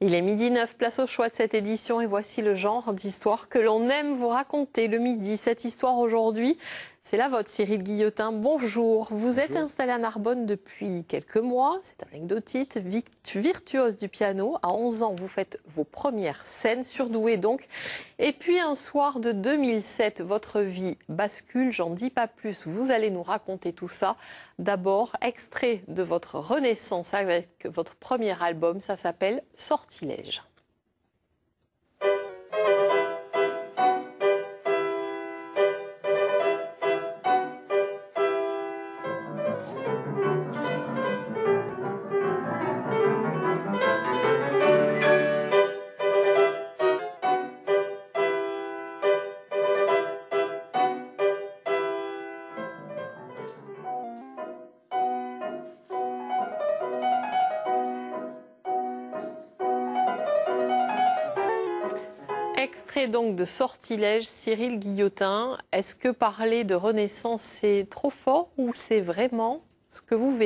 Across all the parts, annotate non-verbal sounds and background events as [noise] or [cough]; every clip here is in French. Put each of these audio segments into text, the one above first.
Il est midi 9, place au choix de cette édition et voici le genre d'histoire que l'on aime vous raconter le midi. Cette histoire aujourd'hui, c'est la vôtre, Cyril Guillotin. Bonjour. Vous êtes installé à Narbonne depuis quelques mois. C'est anecdotique. Virtuose du piano. À 11 ans, vous faites vos premières scènes, surdoué donc. Et puis un soir de 2007, votre vie bascule. J'en dis pas plus. Vous allez nous raconter tout ça. D'abord, extrait de votre renaissance avec votre premier album. Ça s'appelle Sortilège. Extrait donc de Sortilège, Cyril Guillotin. Est-ce que parler de Renaissance, c'est trop fort ou c'est vraiment ce que vous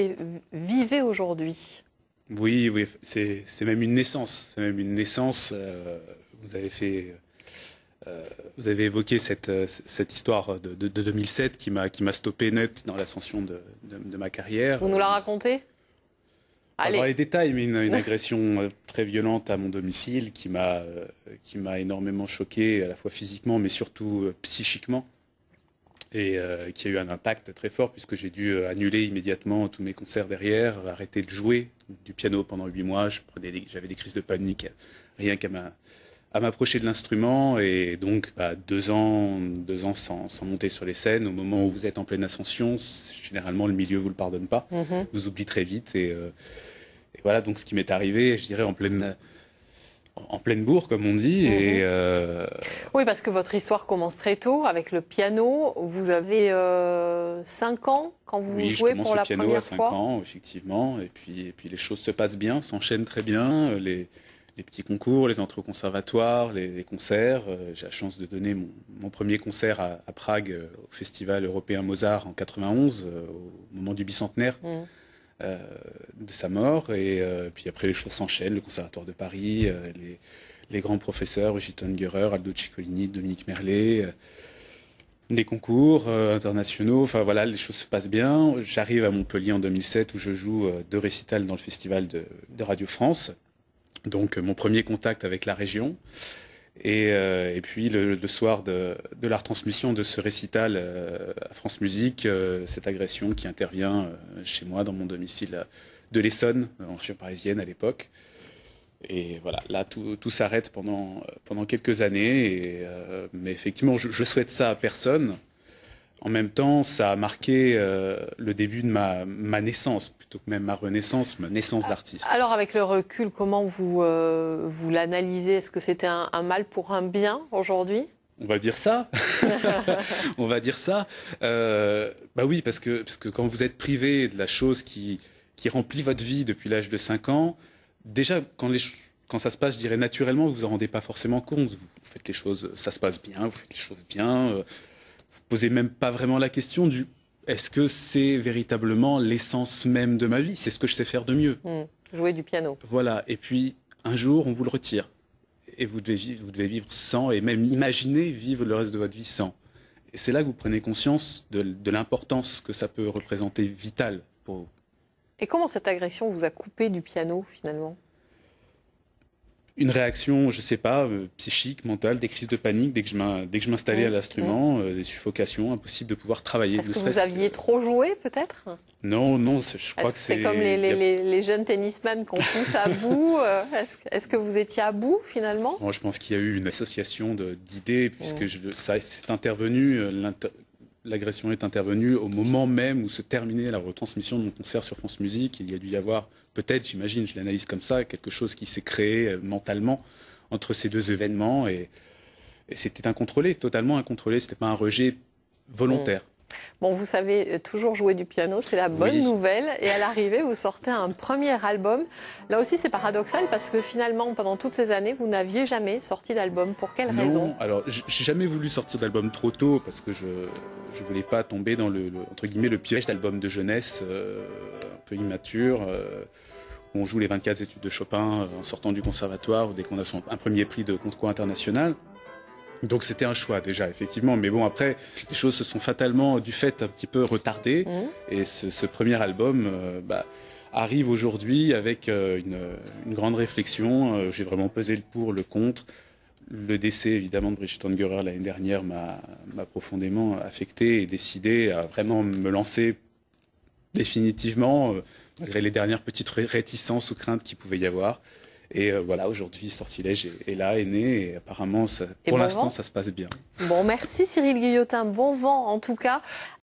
vivez aujourd'hui Oui, oui, c'est même une naissance. même une naissance. Euh, vous avez fait. Euh, vous avez évoqué cette, euh, histoire de, 2007 qui m'a stoppé net dans l'ascension de, de, ma carrière. Vous nous la racontez Allez. Dans les détails, mais une, agression euh, très violente à mon domicile qui m'a euh, qui m'a énormément choqué à la fois physiquement, mais surtout euh, psychiquement, et qui a eu un impact très fort puisque j'ai dû annuler immédiatement tous mes concerts derrière, arrêter de jouer du piano pendant huit mois. Je prenais j'avais des crises de panique rien qu'à ma à m'approcher de l'instrument et donc bah, deux ans, deux ans sans, monter sur les scènes. Au moment où vous êtes en pleine ascension, généralement le milieu vous le pardonne pas, mm-hmm. vous oublie très vite euh, et, voilà donc ce qui m'est arrivé, je dirais en pleine en pleine bourre, comme on dit. Et mm-hmm. euh, Oui, parce que votre histoire commence très tôt avec le piano. Vous avez euh, cinq ans quand vous jouez pour la première à 5 fois. ans, effectivement. Et puis, et puis les choses se passent bien, s'enchaînent très bien. Les, les petits concours, les entrées au les, concerts. Euh, j'ai la chance de donner mon, premier concert à, Prague euh, au Festival européen Mozart en 91, euh, au moment du bicentenaire. Mm. de sa mort. Et puis après, les choses s'enchaînent, le Conservatoire de Paris, les, grands professeurs, Brigitte Guerrer, Aldo Ciccolini, Dominique Merlet, les concours internationaux. Enfin voilà, les choses se passent bien. J'arrive à Montpellier en 2007 où je joue deux récitals dans le festival de Radio France. Donc mon premier contact avec la région. Et, euh, et, puis le, soir de, la retransmission de ce récital euh, à France Musique, euh, cette agression qui intervient chez moi, dans mon domicile de l'Essonne, en région parisienne à l'époque. Et voilà, là tout, s'arrête pendant, pendant quelques années. mais effectivement, je, je souhaite ça à personne. En même temps, ça a marqué euh, le début de ma, naissance, plutôt que même ma renaissance, ma naissance d'artiste. Alors, avec le recul, comment vous, euh, vous l'analysez Est-ce que c'était un, mal pour un bien aujourd'hui on va dire ça. [laughs] on va dire ça. Euh, bah oui, parce que, parce quand vous êtes privé de la chose qui, qui remplit votre vie depuis l'âge de 5 ans, déjà, quand les, quand ça se passe, je dirais naturellement, vous ne vous en rendez pas forcément compte. Vous faites les choses, ça se passe bien, vous faites les choses bien, vous posez même pas vraiment la question du est-ce que c'est véritablement l'essence même de ma vie C'est ce que je sais faire de mieux. Hmm. Jouer du piano. Voilà. Et puis, un jour, on vous le retire. Et vous devez, vivre, vous devez vivre sans, et même imaginer vivre le reste de votre vie sans. Et c'est là que vous prenez conscience de l'importance que ça peut représenter vitale pour vous. Et comment cette agression vous a coupé du piano, finalement une réaction, je ne sais pas, euh, psychique, mentale, des crises de panique dès que je m'installais à l'instrument, euh, des suffocations, impossible de pouvoir travailler. Est-ce que vous aviez trop joué peut-être Non, non, je crois que, que c'est comme les, jeunes tennisman qu'on pousse à [laughs] bout. Euh, est-ce que vous étiez à bout finalement je pense qu'il y a eu une association d'idées puisque mm. je, ça s'est intervenu l'agression est intervenue au moment même où se terminait la retransmission de mon concert sur France Musique. Il y a dû y avoir, peut-être, j'imagine, je l'analyse comme ça, quelque chose qui s'est créé euh, mentalement entre ces deux événements. Et, et c'était incontrôlé, totalement incontrôlé. Ce n'était pas un rejet volontaire. Bon, vous savez euh, toujours jouer du piano, c'est la bonne nouvelle. Et à l'arrivée, vous sortez un premier album. Là aussi, c'est paradoxal parce que finalement, pendant toutes ces années, vous n'aviez jamais sorti d'album. Pour quelle non, raison Alors, j'ai jamais voulu sortir d'album trop tôt parce que je ne voulais pas tomber dans le, entre guillemets le piège d'album de jeunesse euh, un peu immature. Euh, on joue les 24 études de Chopin en sortant du conservatoire ou dès qu'on a son, un premier prix de concours international. Donc c'était un choix déjà, effectivement. Mais bon, après, les choses se sont fatalement, du fait, un petit peu retardées. Mmh. Et ce, premier album, euh, bah, arrive aujourd'hui avec euh, une, grande réflexion. Euh, j'ai vraiment pesé le pour, le contre. Le décès, évidemment, de Brigitte Angerer l'année dernière m'a profondément affecté et décidé à vraiment me lancer définitivement, malgré les dernières petites réticences ou craintes qu'il pouvait y avoir. Et euh, voilà, aujourd'hui, Sortilège est, là, est né, et apparemment, pour l'instant, ça se passe bien. Bon, merci Cyril Guillotin, bon vent en tout cas.